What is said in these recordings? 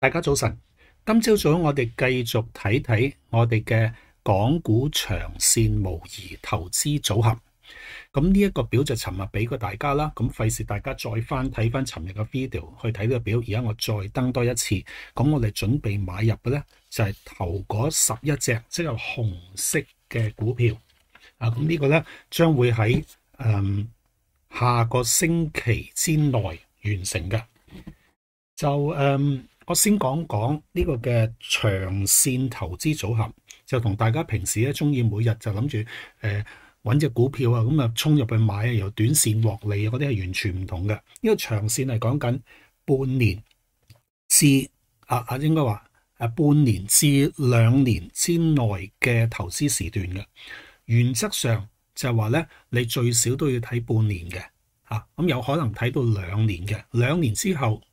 大家早晨，今朝早我哋继续睇睇我哋嘅港股长线模拟投资组合。咁呢一个表就寻日俾过大家啦。咁费事大家再翻睇翻寻日嘅 video 去睇呢个表。而家我再登多一次。咁我哋准备买入嘅咧就系头嗰十一只，即系红色嘅股票。啊，咁呢个咧将会喺诶下个星期之内完成嘅。就诶。我先講講呢個嘅長線投資組合，就同大家平時咧中意每日就諗住诶揾只股票啊咁啊衝入去買啊，由短線獲利嗰啲係完全唔同嘅。呢個長線係講緊半年至啊啊應該話诶半年至兩年之內嘅投資時段嘅，原則上就係話咧你最少都要睇半年嘅嚇，咁有可能睇到兩年嘅兩年之後。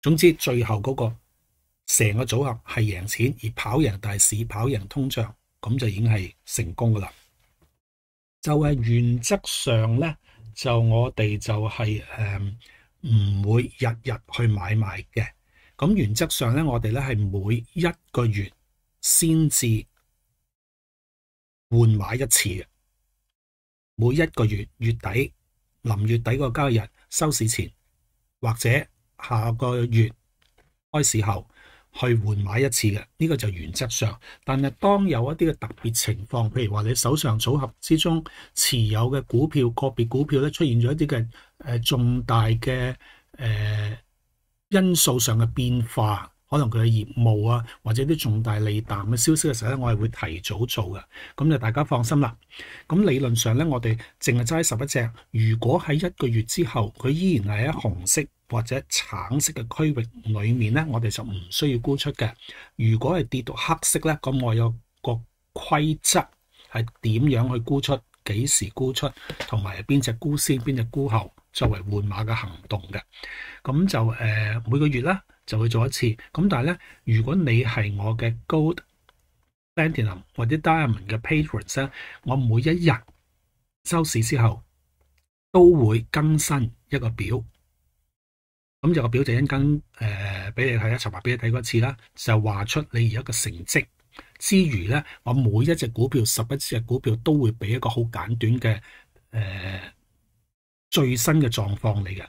总之，最后嗰个成个组合系赢钱而跑赢大市、跑赢通胀，咁就已经系成功噶啦。就系原则上咧，就我哋就系诶唔会日日去买卖嘅。咁原则上咧，我哋咧系每一个月先至换买一次嘅。每一个月月底临月底个交易日收市前或者。下個月開市後去換買一次嘅，呢個就原則上。但係當有一啲嘅特別情況，譬如話你手上組合之中持有嘅股票個別股票咧出現咗一啲嘅誒重大嘅誒因素上嘅變化，可能佢嘅業務啊或者啲重大利淡嘅消息嘅時候咧，我係會提早做嘅。咁就大家放心啦。咁理論上咧，我哋淨係揸十一隻。如果喺一個月之後佢依然係喺紅色。或者橙色嘅區域裏面咧，我哋就唔需要沽出嘅。如果係跌到黑色咧，咁我有個規則係點樣去沽出，幾時沽出，同埋邊只沽先，邊只沽後，作為換馬嘅行動嘅。咁就誒每個月咧就會做一次。咁但係咧，如果你係我嘅 Gold、Platinum 或者 Diamond 嘅 Patrons 咧，我每一日收市之後都會更新一個表。咁就个表姐一跟诶俾你睇一齐话俾你睇一次啦，就话出你而家嘅成绩之余咧，我每一只股票、十一只股票都会俾一个好简短嘅诶最新嘅状况你嘅，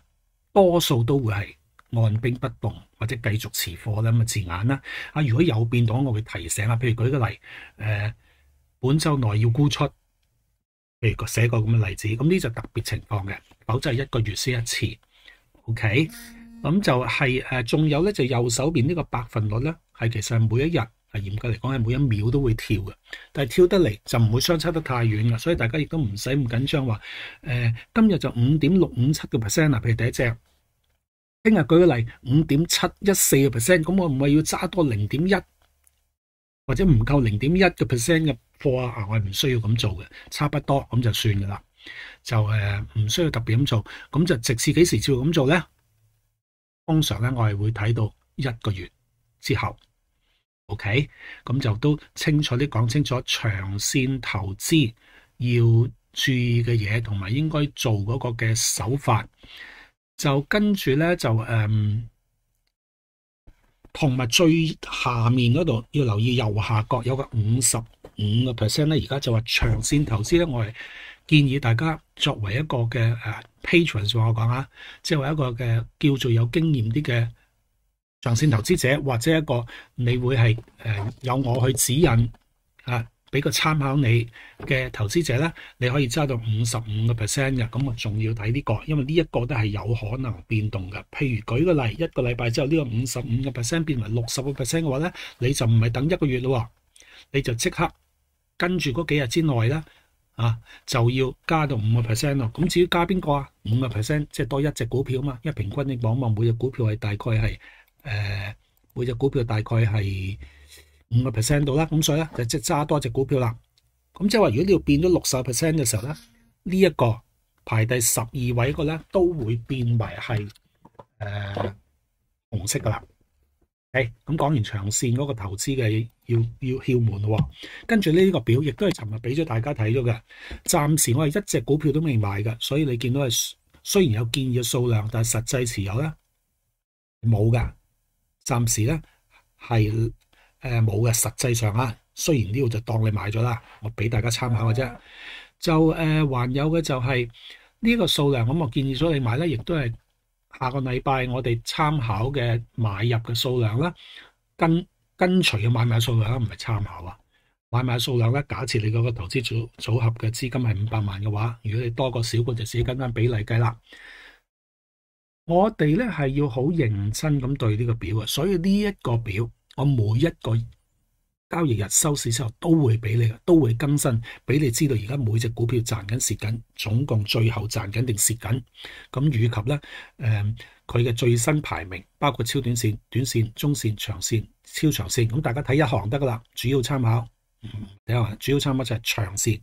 多数都会系按兵不动或者继续持货咧咁嘅字眼啦。啊，如果有变动，我会提醒啦。譬如举个例，诶本周内要沽出，譬如写个咁嘅例子，咁呢就特别情况嘅，否则一个月先一次，OK。咁就係誒，仲有咧就右手邊呢個百分率咧，係其實係每一日係嚴格嚟講係每一秒都會跳嘅，但係跳得嚟就唔會相差得太遠啦。所以大家亦都唔使咁緊張，話誒今日就五點六五七嘅 percent 啦，譬如第一隻，聽日舉個例五點七一四个 percent，咁我唔係要揸多零點一或者唔夠零點一嘅 percent 嘅貨啊，我係唔需要咁做嘅，差不多咁就算噶啦，就诶唔需要特別咁做，咁就直至幾時照咁做咧？通常咧，我係會睇到一個月之後，OK，咁就都清楚啲講清楚長線投資要注意嘅嘢，同埋應該做嗰個嘅手法。就跟住咧就誒，同埋最下面嗰度要留意右下角有個五十五個 percent 咧，而家就話長線投資咧，我係。建議大家作為一個嘅誒 patron，我講啊，即係一個嘅叫做有經驗啲嘅長線投資者，或者一個你會係誒有我去指引啊，俾個參考你嘅投資者咧，你可以揸到五十五個 percent 嘅，咁啊仲要睇呢個，因為呢一個都係有可能變動嘅。譬如舉個例，一個禮拜之後呢個五十五個 percent 變為六十個 percent 嘅話咧，你就唔係等一個月咯，你就即刻跟住嗰幾日之內咧。啊，就要加到五個 percent 咯。咁至於加邊個啊？五個 percent 即係多一隻股票嘛。因為平均你講嘛，每隻股票係大概係誒，每隻股票大概係五個 percent 度啦。咁所以咧就即係揸多隻股票啦。咁即係話如果你要變咗六十 percent 嘅時候咧，呢一個排第十二位個咧都會變為係誒紅色噶啦。诶，咁讲完长线嗰个投资嘅要要窍门咯，跟住呢个表亦都系寻日俾咗大家睇咗嘅。暂时我系一只股票都未买嘅，所以你见到系虽然有建议嘅数量，但系实际持有咧冇噶。暂时咧系诶冇嘅。实际上啊，虽然呢度就当你买咗啦，我俾大家参考嘅啫。就诶还有嘅就系呢个数量，咁我建议咗你买咧，亦都系。下个礼拜我哋参考嘅买入嘅数量啦，跟跟随嘅买卖数量啦，唔系参考啊。买卖数量咧，假设你嗰个投资组组合嘅资金系五百万嘅话，如果你多个少过就己跟翻比例计啦。我哋咧系要好认真咁对呢个表啊，所以呢一个表我每一个。交易日收市之后都会俾你嘅，都会更新俾你知道而家每只股票赚紧蚀紧，总共最后赚紧定蚀紧。咁以及咧，诶佢嘅最新排名包括超短线、短线、中线、长线、超长线。咁大家睇一行得噶啦，主要参考。嗯，第一，主要参考就系长线，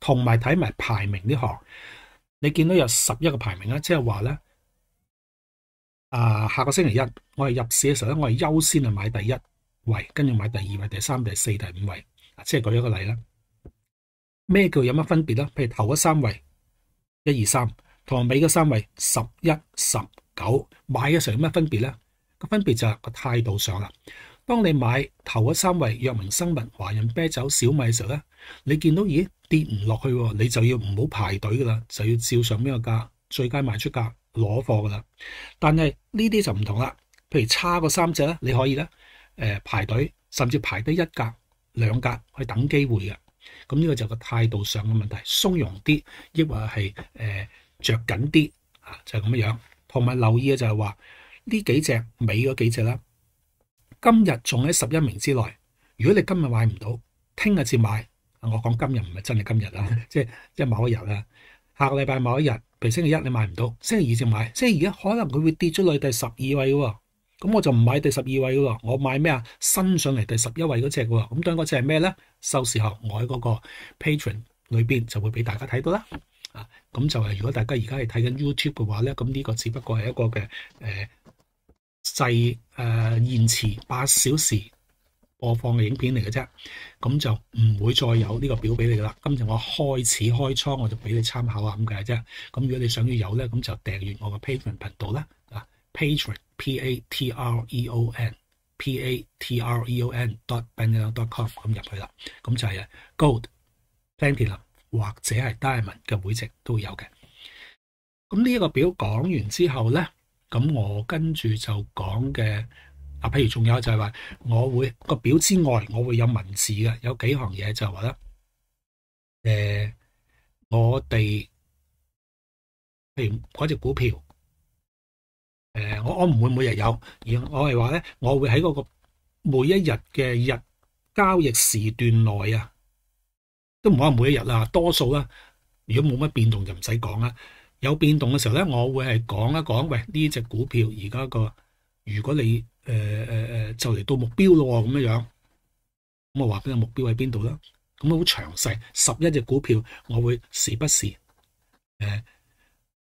同埋睇埋排名呢行。你见到有十一个排名啦，即系话咧，啊下个星期一我系入市嘅时候咧，我系优先系买第一。位跟住買第二位、第三、第四、第五位即係舉一個例啦。咩叫有乜分別咧？譬如頭嗰三位一二三同埋尾嗰三位十一十九買嘅時候有乜分別咧？個分別就係個態度上啦。當你買頭嗰三位藥明生物、華润啤酒、小米嘅時候咧，你見到咦跌唔落去，你就要唔好排隊噶啦，就要照上边個價最佳賣出價攞貨噶啦。但係呢啲就唔同啦。譬如差嗰三隻咧，你可以咧。誒排隊，甚至排得一格兩格去等機會嘅，咁呢個就個態度上嘅問題，松容啲，抑或係誒著緊啲啊，就係咁樣。同埋留意嘅就係話，呢幾隻尾嗰幾隻啦，今日仲喺十一名之內。如果你今日買唔到，聽日至買。我講今日唔係真係今日啦，即係即係某一日啦。下個禮拜某一日，譬如星期一你買唔到，星期二至買。星期二可能佢會跌咗落第十二位喎。咁我就唔買第十二位嘅喎，我買咩啊？新上嚟第十一位嗰只嘅喎。咁当嗰只係咩咧？收市後我喺嗰個 patron 裏边就會俾大家睇到啦。啊，咁就係如果大家而家係睇緊 YouTube 嘅話咧，咁呢個只不過係一個嘅诶細诶延遲八小時播放嘅影片嚟嘅啫。咁就唔會再有呢個表俾你噶啦。今次我開始開倉，我就俾你參考啊咁嘅啫。咁如果你想要有咧，咁就訂閱我嘅 patron 頻道啦。啊，patron。p a t r e o n p a t r e o n d o t b a n g a l o r d o t c o m 咁入去啦，咁就系 gold，platinum 或者系 diamond 嘅会值都有嘅。咁呢一个表讲完之后咧，咁我跟住就讲嘅，啊，譬如仲有就系话我会个表之外，我会有文字嘅，有几行嘢就话咧，诶，我哋譬如嗰只股票。诶，我我唔会每日有，而我系话咧，我会喺嗰个每一日嘅日交易时段内啊，都唔好话每一日啦，多数啦，如果冇乜变动就唔使讲啦，有变动嘅时候咧，我会系讲一讲，喂呢只股票而家个，如果你诶诶诶就嚟到目标咯，咁样样，咁我话俾个目标喺边度啦，咁好详细，十一只股票我会时不时诶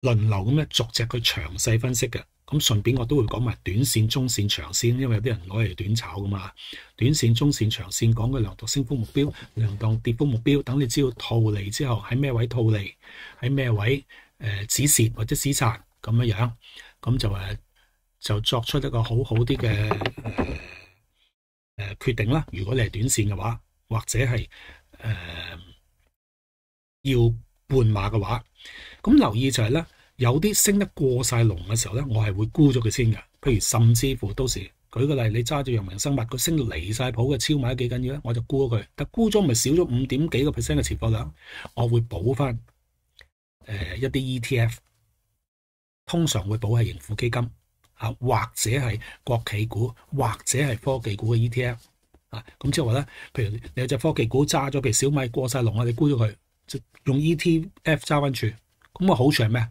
轮流咁样逐只去详细分析嘅。咁順便我都會講埋短線、中線、長線，因為有啲人攞嚟短炒噶嘛。短線、中線、長線講嘅量度升幅目標、量度跌幅目標，等你知道套利之後喺咩位套利，喺咩位誒止蝕或者止賺咁樣樣，咁就誒就作出一個好好啲嘅誒決定啦。如果你係短線嘅話，或者係誒要換馬嘅話，咁留意就係咧。有啲升得過晒龍嘅時候咧，我係會沽咗佢先嘅。譬如甚至乎到時舉個例，你揸住陽明生物，佢升到離晒譜嘅超買都幾緊要咧，我就沽咗佢。但沽咗咪少咗五點幾個 percent 嘅持貨量，我會補翻誒一啲 ETF，通常會補係盈富基金啊，或者係國企股，或者係科技股嘅 ETF 啊。咁即後話咧，譬如你有隻科技股揸咗，譬如小米過晒龍啊，你沽咗佢，就用 ETF 揸翻住，咁啊好處係咩啊？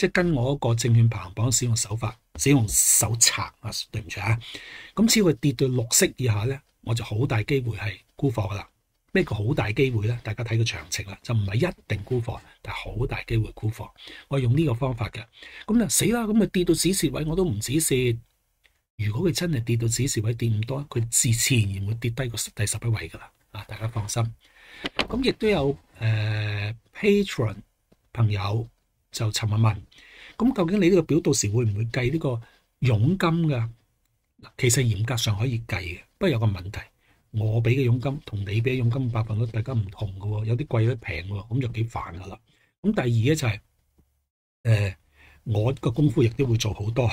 即係跟我一個證券排行榜使用手法，使用手冊啊，對唔住啊。咁要佢跌到綠色以下咧，我就好大機會係沽貨噶啦。咩叫好大機會咧？大家睇個詳情啦，就唔係一定沽貨，但係好大機會沽貨。我用呢個方法嘅，咁咧死啦，咁咪跌到指示位我都唔指示。如果佢真係跌到指示位跌唔多，佢自然會跌低個第十一位噶啦。啊，大家放心。咁亦都有誒 Patron 朋友就尋日問。咁究竟你呢個表到時會唔會計呢個佣金㗎？嗱，其實嚴格上可以計嘅，不過有個問題，我俾嘅佣金同你俾嘅佣金百分率大家唔同噶，喎，有啲貴有啲平喎，咁就幾煩噶啦。咁第二咧就係，誒，我個功夫亦都會做好多。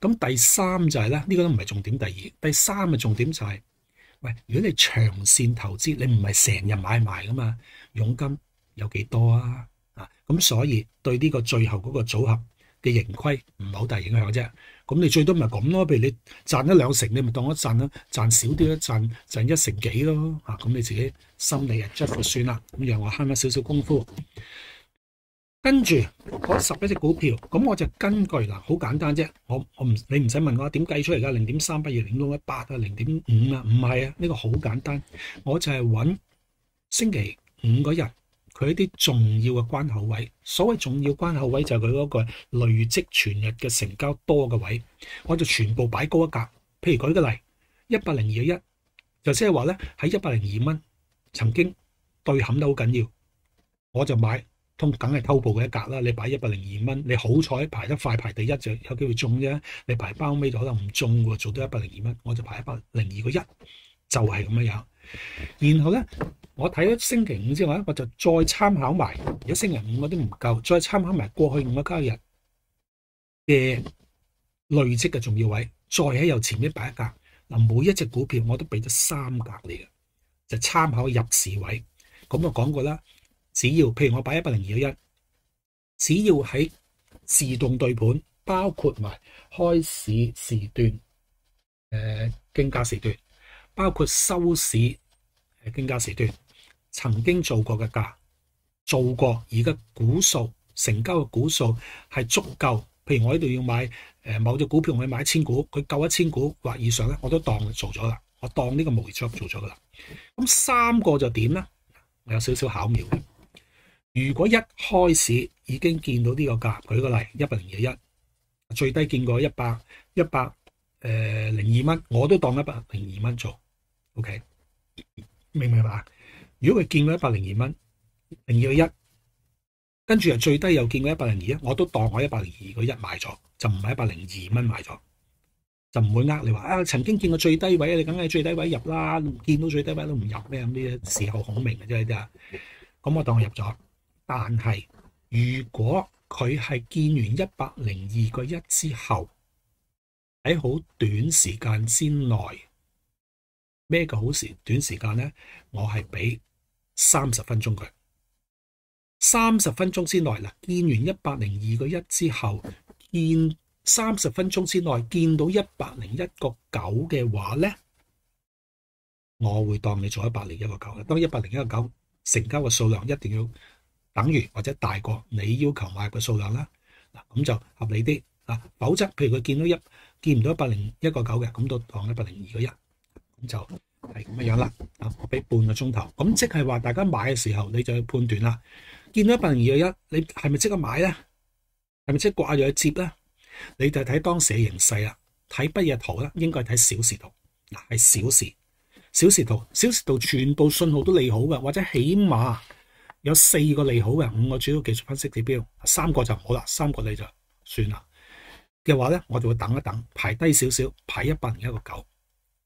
咁第三就係咧，呢個都唔係重點。第二、第三嘅重點就係，喂，如果你長線投資，你唔係成日買卖㗎嘛，佣金有幾多啊？啊，咁所以對呢個最後嗰個組合。嘅盈虧唔好大影響啫，咁你最多咪咁咯，譬如你賺一兩成，你咪當一賺啦，賺少啲一賺賺一成幾咯，嚇咁你自己心理啊 just 算啦，咁讓我慳翻少少功夫。跟住嗰十一隻股票，咁我就根據嗱好簡單啫，我我唔你唔使問我點計出嚟㗎，零點三不如零到一八啊、零點五啊，唔係啊，呢個好簡單，我就係揾星期五嗰日。佢一啲重要嘅關口位，所謂重要關口位就係佢嗰個累積全日嘅成交多嘅位，我就全部擺高一格。譬如舉個例，一百零二個一，就即係話咧喺一百零二蚊曾經對冚得好緊要，我就買通梗係偷步嘅一格啦。你擺一百零二蚊，你好彩排得快排第一就有機會中啫。你排包尾就可能唔中喎，做到一百零二蚊，我就排一百零二個一，就係咁嘅樣。然後咧。我睇咗星期五之後咧，我就再參考埋。如果星期五嗰啲唔夠，再參考埋過去五個交易日嘅累積嘅重要位，再喺右前面擺一格嗱。每一只股票我都俾咗三格嚟嘅，就參考入市位。咁我講過啦，只要譬如我擺一百零二一，只要喺自動對盤，包括埋開市時段、誒經價時段，包括收市誒經價時段。曾經做過嘅價，做過而家股數成交嘅股數係足夠。譬如我呢度要買誒某隻股票，我要買一千股，佢夠一千股或以上咧，我都當做咗啦。我當呢個模形 job 做咗噶啦。咁三個就點咧？我有少少巧妙嘅。如果一開始已經見到呢個價，舉個例，一百零二一最低見過一百一百诶零二蚊，我都當一百零二蚊做。OK，明唔明白？如果佢見过一百零二蚊零二個一，跟住又最低又見过一百零二一，我都當我一百零二個一買咗，就唔係一百零二蚊買咗，就唔會呃你話啊，曾經見過最低位你梗係最低位入啦，見到最低位都唔入咩咁啲時候好明嘅啫，啲咁我當我入咗，但係如果佢係見完一百零二個一之後，喺好短時間之內。咩个好时短时间呢？我系俾三十分钟佢。三十分钟之内嗱，见完一百零二个一之后，见三十分钟之内见到一百零一个九嘅话呢，我会当你做一百零一个九嘅。当一百零一个九成交嘅数量一定要等于或者大过你要求买入嘅数量啦。嗱咁就合理啲啊。否则譬如佢见到一见唔到一百零一个九嘅，咁就当一百零二个一。咁就系咁样样啦，啊，我俾半个钟头，咁即系话大家买嘅时候，你就去判断啦。见到一百零二個一，你系咪即刻买咧？系咪即系挂咗去接咧？你就睇当时嘅形势啦，睇乜日图咧？应该睇小时图，嗱，系小时，小时图，小时图全部信号都利好嘅，或者起码有四个利好嘅，五个主要技术分析指标，三个就好啦，三个你就算啦。嘅话咧，我就会等一等，排低少少，排一百零一个九。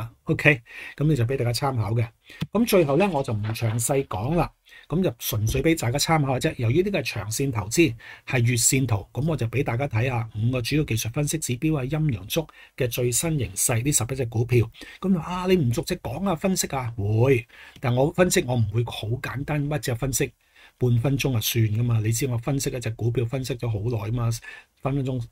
啊，OK，咁你就俾大家參考嘅。咁最後咧，我就唔詳細講啦。咁就純粹俾大家參考啫。由於呢個系長線投資，係月線圖，咁我就俾大家睇下五個主要技術分析指標啊、陰陽足嘅最新形勢呢十一只股票。咁啊，你唔足只講啊，分析啊，會，但我分析我唔會好簡單，乜只分析半分鐘就算噶嘛。你知我分析一隻股票分析咗好耐啊嘛，分分鐘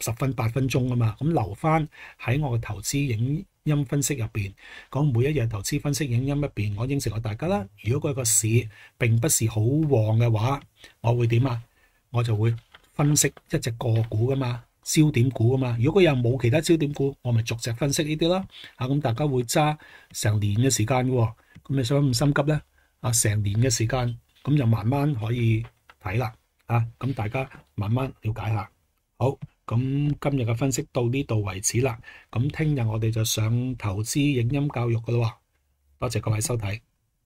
十分八分鐘啊嘛，咁留翻喺我嘅投資影。音分析入边講每一日投資分析影音一邊，我应承过大家啦。如果嗰個市並不是好旺嘅話，我會點啊？我就會分析一隻個股噶嘛，焦點股噶嘛。如果佢又冇其他焦點股，我咪逐隻分析呢啲咯。啊，咁大家會揸成年嘅時間喎，咁你想唔咁心急咧？啊，成年嘅時間，咁就慢慢可以睇啦。啊，咁大家慢慢了解下。好。咁今日嘅分析到呢度为止啦，咁听日我哋就上投資影音教育噶啦，多谢各位收睇。